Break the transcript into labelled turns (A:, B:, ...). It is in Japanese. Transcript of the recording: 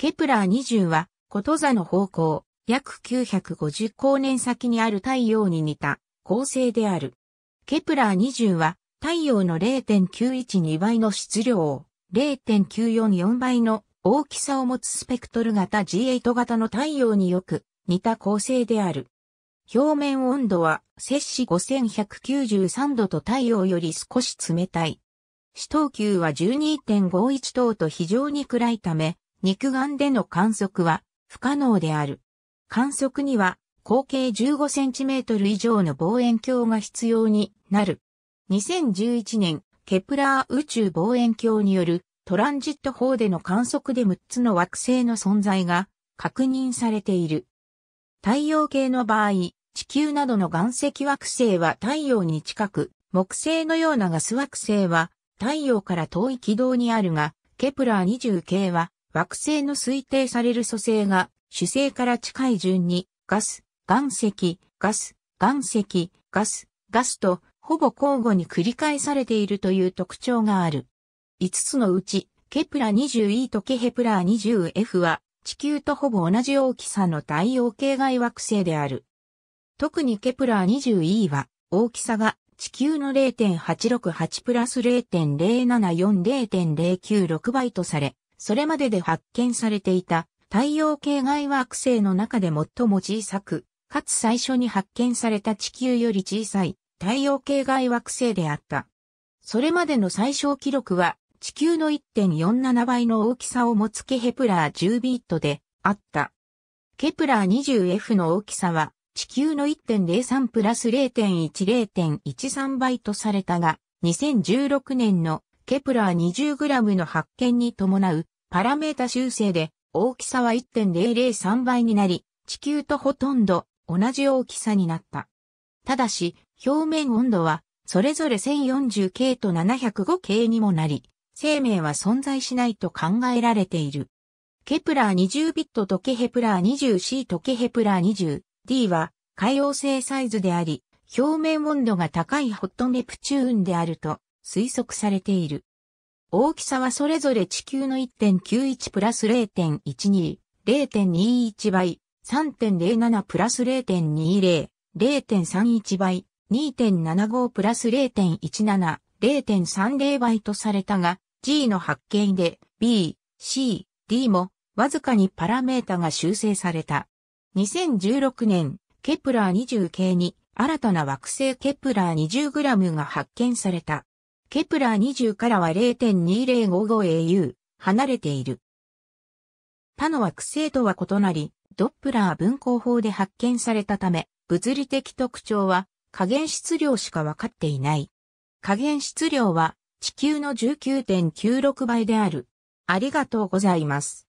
A: ケプラー20は、こと座の方向、約950光年先にある太陽に似た恒星である。ケプラー20は、太陽の0.912倍の質量を、0.944倍の大きさを持つスペクトル型 G8 型の太陽によく似た構成である。表面温度は摂氏5193度と太陽より少し冷たい。死等級は12.51等と非常に暗いため、肉眼での観測は不可能である。観測には口径 15cm 以上の望遠鏡が必要になる。2011年、ケプラー宇宙望遠鏡によるトランジット法での観測で6つの惑星の存在が確認されている。太陽系の場合、地球などの岩石惑星は太陽に近く、木星のようなガス惑星は太陽から遠い軌道にあるが、ケプラー20系は惑星の推定される組成が主星から近い順にガス、岩石、ガス、岩石、ガス、ガスとほぼ交互に繰り返されているという特徴がある。5つのうち、ケプラ 20e とケヘプラ 20f は地球とほぼ同じ大きさの太陽系外惑星である。特にケプラ 20e は大きさが地球の0.868プラス0.074、0.096倍とされ、それまでで発見されていた太陽系外惑星の中で最も小さく、かつ最初に発見された地球より小さい太陽系外惑星であった。それまでの最小記録は地球の1.47倍の大きさを持つケヘプラー10ビートであった。ケプラー 20F の大きさは地球の1.03プラス0.10.13倍とされたが、2016年のケプラー2 0ムの発見に伴うパラメータ修正で大きさは1.003倍になり、地球とほとんど同じ大きさになった。ただし、表面温度はそれぞれ 1040K と 705K にもなり、生命は存在しないと考えられている。ケプラー20ビットとケヘプラー 20C とケヘプラー 20D は海洋性サイズであり、表面温度が高いホットネプチューンであると推測されている。大きさはそれぞれ地球の1.91プラス0.12、0.21倍、3.07プラス0.20、0.31倍、2.75プラス0.17、0.30倍とされたが、G の発見で B、C、D もわずかにパラメータが修正された。2016年、ケプラー20系に新たな惑星ケプラー2 0ムが発見された。ケプラー20からは 0.2055au 離れている。他の惑星とは異なり、ドップラー分光法で発見されたため、物理的特徴は加減質量しか分かっていない。加減質量は地球の19.96倍である。ありがとうございます。